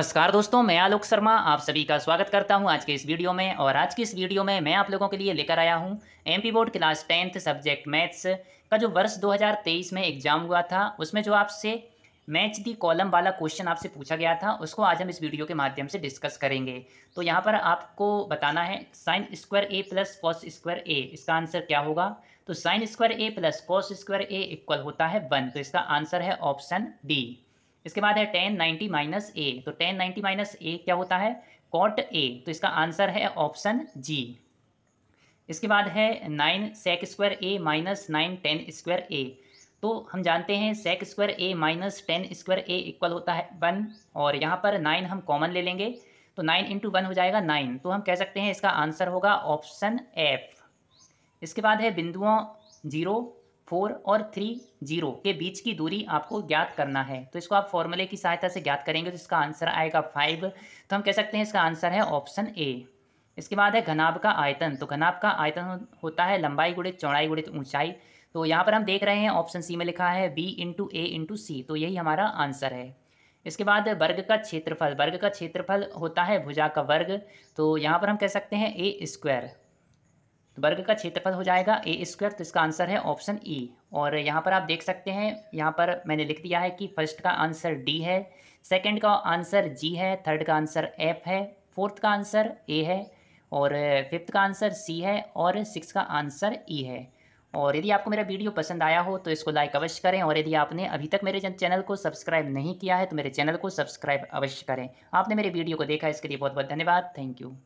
नमस्कार दोस्तों मैं आलोक शर्मा आप सभी का स्वागत करता हूं आज के इस वीडियो में और आज की इस वीडियो में मैं आप लोगों के लिए लेकर आया हूं MP board class tenth subject maths का जो वर्ष 2023 में एग्जाम हुआ था उसमें जो आपसे मैच दी कॉलम वाला क्वेश्चन आपसे पूछा गया था उसको आज हम इस वीडियो के माध्यम से डिस्कस करेंगे तो यहाँ पर आपको बताना है sine square A plus cos square A इसका आंसर क्या होगा तो sine square A plus cos square A equal होता है वन तो इसका आंसर है ऑप्शन डी इसके बाद है टेन नाइन्टी माइनस ए तो टेन नाइन्टी माइनस ए क्या होता है कॉट ए तो इसका आंसर है ऑप्शन जी इसके बाद है nine sec square A minus nine tan square A तो हम जानते हैं sec square A minus tan square A equal होता है वन और यहाँ पर नाइन हम कॉमन ले लेंगे तो नाइन इंटू वन हो जाएगा नाइन तो हम कह सकते हैं इसका आंसर होगा ऑप्शन एफ इसके बाद है बिंदुओं जीरो फोर और थ्री जीरो के बीच की दूरी आपको ज्ञात करना है तो इसको आप फॉर्मूले की सहायता से ज्ञात करेंगे तो इसका आंसर आएगा फाइव तो हम कह सकते हैं इसका आंसर है ऑप्शन ए इसके बाद है घनाभ का आयतन तो घनाभ का आयतन होता है लंबाई गुड़ित चौड़ाई गुड़ित ऊंचाई तो यहाँ पर हम देख रहे हैं ऑप्शन सी में लिखा है B into A into C तो यही हमारा आंसर है इसके बाद वर्ग का क्षेत्रफल वर्ग का क्षेत्रफल होता है भुजा का वर्ग तो यहाँ पर हम कह सकते हैं ए स्क्वायर वर्ग का क्षेत्रफल हो जाएगा ए स्क्वायर तो इसका आंसर है ऑप्शन ई e। और यहाँ पर आप देख सकते हैं यहाँ पर मैंने लिख दिया है कि फर्स्ट का आंसर डी है सेकंड का आंसर जी है थर्ड का आंसर एफ है फोर्थ का आंसर ए है और फिफ्थ का आंसर सी है और सिक्स का आंसर ई e है और यदि आपको मेरा वीडियो पसंद आया हो तो इसको लाइक अवश्य करें और यदि आपने अभी तक मेरे चैनल को सब्सक्राइब नहीं किया है तो मेरे चैनल को सब्सक्राइब अवश्य करें आपने मेरे वीडियो को देखा इसके लिए बहुत बहुत धन्यवाद थैंक यू